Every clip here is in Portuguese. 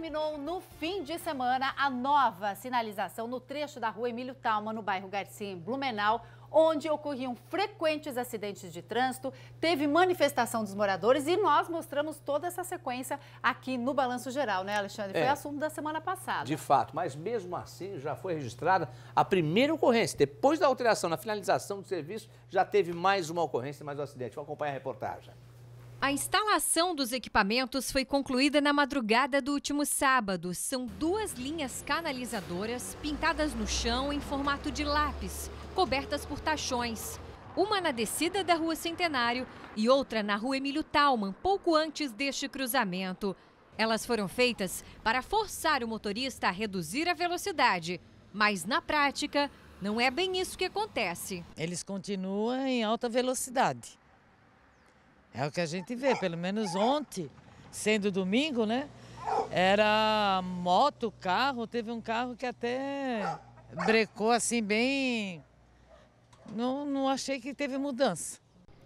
Terminou no fim de semana a nova sinalização no trecho da rua Emílio Talma, no bairro Garcia, em Blumenau, onde ocorriam frequentes acidentes de trânsito, teve manifestação dos moradores e nós mostramos toda essa sequência aqui no Balanço Geral, né, Alexandre? Foi é, assunto da semana passada. De fato, mas mesmo assim já foi registrada a primeira ocorrência. Depois da alteração na finalização do serviço, já teve mais uma ocorrência, mais um acidente. Vamos acompanhar a reportagem. A instalação dos equipamentos foi concluída na madrugada do último sábado. São duas linhas canalizadoras pintadas no chão em formato de lápis, cobertas por tachões. Uma na descida da Rua Centenário e outra na Rua Emílio Talman, pouco antes deste cruzamento. Elas foram feitas para forçar o motorista a reduzir a velocidade, mas na prática não é bem isso que acontece. Eles continuam em alta velocidade é o que a gente vê, pelo menos ontem, sendo domingo, né? Era moto, carro, teve um carro que até brecou assim bem. Não, não achei que teve mudança.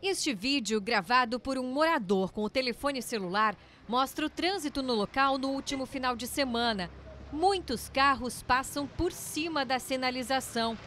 Este vídeo, gravado por um morador com o telefone celular, mostra o trânsito no local no último final de semana. Muitos carros passam por cima da sinalização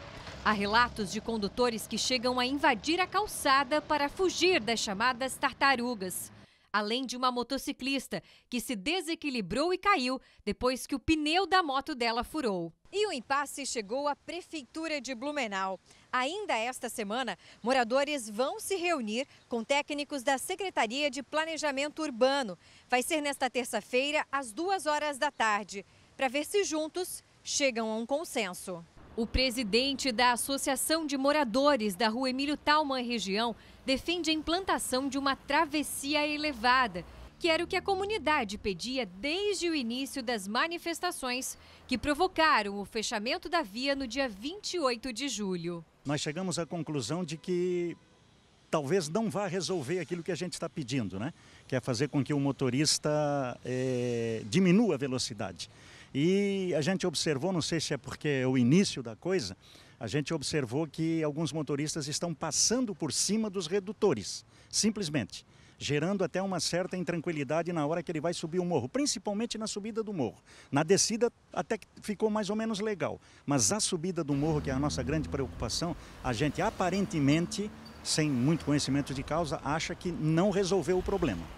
Há relatos de condutores que chegam a invadir a calçada para fugir das chamadas tartarugas. Além de uma motociclista que se desequilibrou e caiu depois que o pneu da moto dela furou. E o impasse chegou à Prefeitura de Blumenau. Ainda esta semana, moradores vão se reunir com técnicos da Secretaria de Planejamento Urbano. Vai ser nesta terça-feira, às duas horas da tarde, para ver se juntos chegam a um consenso. O presidente da Associação de Moradores da Rua Emílio Talman Região defende a implantação de uma travessia elevada, que era o que a comunidade pedia desde o início das manifestações que provocaram o fechamento da via no dia 28 de julho. Nós chegamos à conclusão de que talvez não vá resolver aquilo que a gente está pedindo, né? Que é fazer com que o motorista é, diminua a velocidade. E a gente observou, não sei se é porque é o início da coisa, a gente observou que alguns motoristas estão passando por cima dos redutores, simplesmente, gerando até uma certa intranquilidade na hora que ele vai subir o morro, principalmente na subida do morro. Na descida até que ficou mais ou menos legal, mas a subida do morro, que é a nossa grande preocupação, a gente aparentemente, sem muito conhecimento de causa, acha que não resolveu o problema.